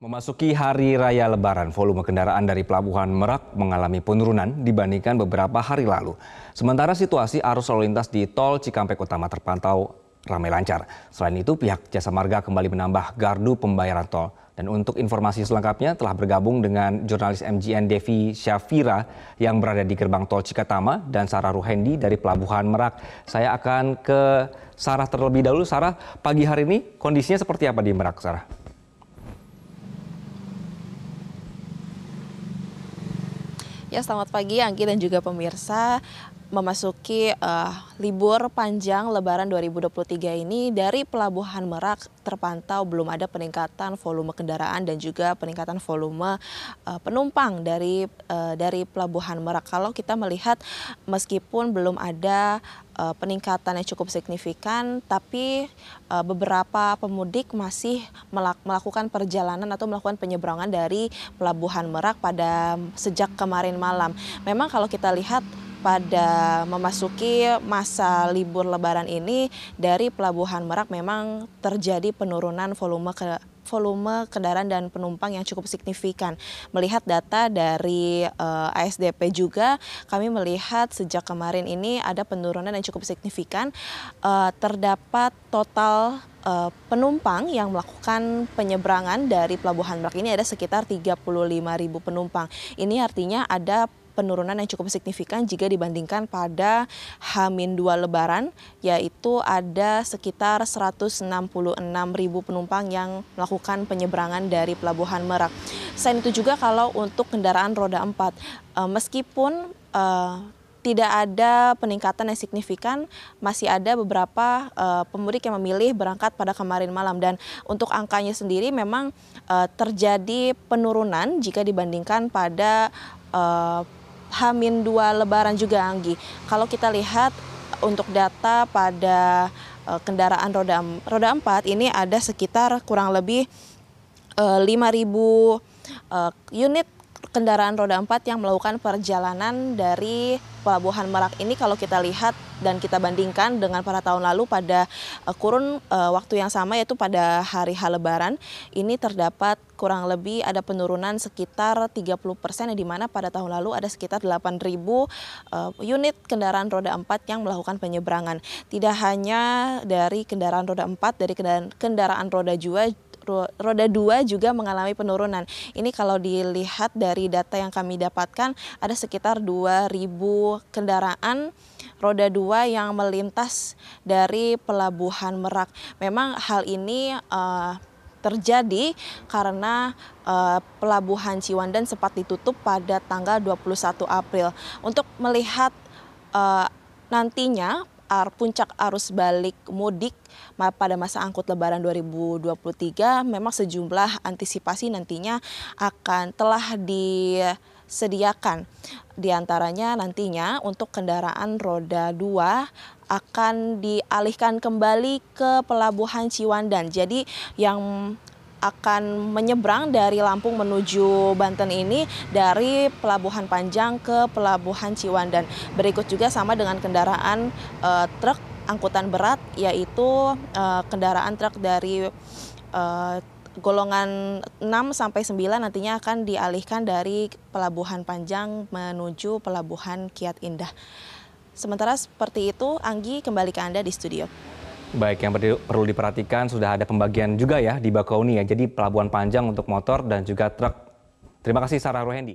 Memasuki hari raya Lebaran, volume kendaraan dari pelabuhan Merak mengalami penurunan dibandingkan beberapa hari lalu. Sementara situasi arus lalu lintas di tol Cikampek Utama terpantau ramai lancar. Selain itu, pihak Jasa Marga kembali menambah gardu pembayaran tol. Dan untuk informasi selengkapnya telah bergabung dengan jurnalis MGN Devi Syafira yang berada di gerbang tol Cikatama dan Sarah Ruhendi dari Pelabuhan Merak. Saya akan ke Sarah terlebih dahulu. Sarah, pagi hari ini kondisinya seperti apa di Merak, Sarah? Ya, selamat pagi Anggi dan juga pemirsa memasuki uh, libur panjang Lebaran 2023 ini dari Pelabuhan Merak terpantau belum ada peningkatan volume kendaraan dan juga peningkatan volume uh, penumpang dari uh, dari Pelabuhan Merak. Kalau kita melihat meskipun belum ada uh, peningkatan yang cukup signifikan, tapi uh, beberapa pemudik masih melak melakukan perjalanan atau melakukan penyeberangan dari Pelabuhan Merak pada sejak kemarin malam. Memang kalau kita lihat pada memasuki masa libur lebaran ini dari pelabuhan Merak memang terjadi penurunan volume ke volume kendaraan dan penumpang yang cukup signifikan. Melihat data dari uh, eh, ASDP juga, kami melihat sejak kemarin ini ada penurunan yang cukup signifikan. Uh, terdapat total uh, penumpang yang melakukan penyeberangan dari Pelabuhan Merak ini ada sekitar 35.000 penumpang. Ini artinya ada penurunan yang cukup signifikan jika dibandingkan pada H-2 Lebaran yaitu ada sekitar 166 ribu penumpang yang melakukan penyeberangan dari Pelabuhan Merak. Selain itu juga kalau untuk kendaraan roda 4 eh, meskipun eh, tidak ada peningkatan yang signifikan, masih ada beberapa uh, pemudik yang memilih berangkat pada kemarin malam dan untuk angkanya sendiri memang uh, terjadi penurunan jika dibandingkan pada uh, Hamin 2 Lebaran juga Anggi. Kalau kita lihat untuk data pada eh, kendaraan roda roda 4 ini ada sekitar kurang lebih 5000 eh, eh, unit kendaraan roda empat yang melakukan perjalanan dari Pelabuhan Merak ini kalau kita lihat dan kita bandingkan dengan pada tahun lalu pada eh, kurun eh, waktu yang sama yaitu pada hari H lebaran ini terdapat kurang lebih ada penurunan sekitar 30 persen di mana pada tahun lalu ada sekitar 8.000 eh, unit kendaraan roda empat yang melakukan penyeberangan. Tidak hanya dari kendaraan roda empat dari kendaraan, roda dua roda dua juga mengalami penurunan. Ini kalau dilihat dari data yang kami dapatkan ada sekitar 2.000 kendaraan roda dua yang melintas dari pelabuhan Merak. Memang hal ini uh, terjadi karena uh, pelabuhan Ciwandan sempat ditutup pada tanggal 21 April. Untuk melihat uh, nantinya ar puncak arus balik mudik pada masa angkut lebaran 2023 memang sejumlah antisipasi nantinya akan telah disediakan. Di antaranya nantinya untuk kendaraan roda 2 akan dialihkan kembali ke pelabuhan Ciwandan. Jadi yang akan menyeberang dari Lampung menuju Banten ini dari Pelabuhan Panjang ke Pelabuhan Ciwandan. Berikut juga sama dengan kendaraan uh, truk angkutan berat yaitu uh, kendaraan truk dari uh, golongan 6 sampai 9 nantinya akan dialihkan dari Pelabuhan Panjang menuju Pelabuhan Kiat Indah. Sementara seperti itu, Anggi kembali ke Anda di studio. Baik, yang perlu diperhatikan sudah ada pembagian juga ya di Bakauni ya. Jadi pelabuhan panjang untuk motor dan juga truk. Terima kasih Sarah Rohendi.